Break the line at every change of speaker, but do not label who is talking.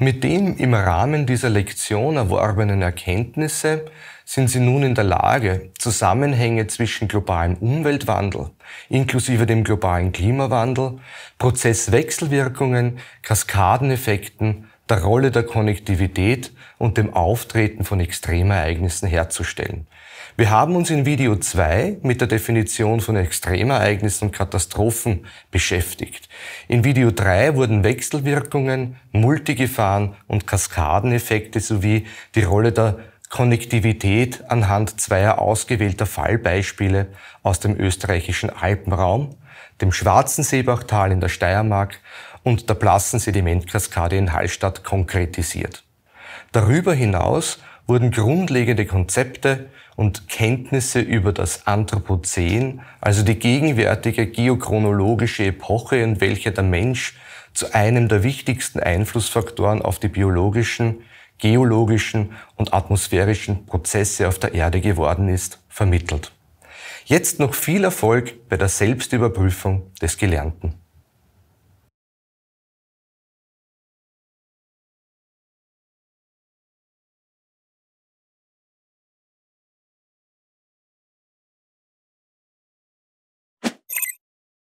Mit den im Rahmen dieser Lektion erworbenen Erkenntnisse sind Sie nun in der Lage, Zusammenhänge zwischen globalem Umweltwandel inklusive dem globalen Klimawandel, Prozesswechselwirkungen, Kaskadeneffekten der Rolle der Konnektivität und dem Auftreten von Extremereignissen herzustellen. Wir haben uns in Video 2 mit der Definition von Extremereignissen und Katastrophen beschäftigt. In Video 3 wurden Wechselwirkungen, Multigefahren und Kaskadeneffekte sowie die Rolle der Konnektivität anhand zweier ausgewählter Fallbeispiele aus dem österreichischen Alpenraum, dem Schwarzen Seebachtal in der Steiermark und der blassen Sedimentkaskade in Hallstatt konkretisiert. Darüber hinaus wurden grundlegende Konzepte und Kenntnisse über das Anthropozän, also die gegenwärtige geochronologische Epoche, in welcher der Mensch zu einem der wichtigsten Einflussfaktoren auf die biologischen, geologischen und atmosphärischen Prozesse auf der Erde geworden ist, vermittelt. Jetzt noch viel Erfolg bei der Selbstüberprüfung des Gelernten.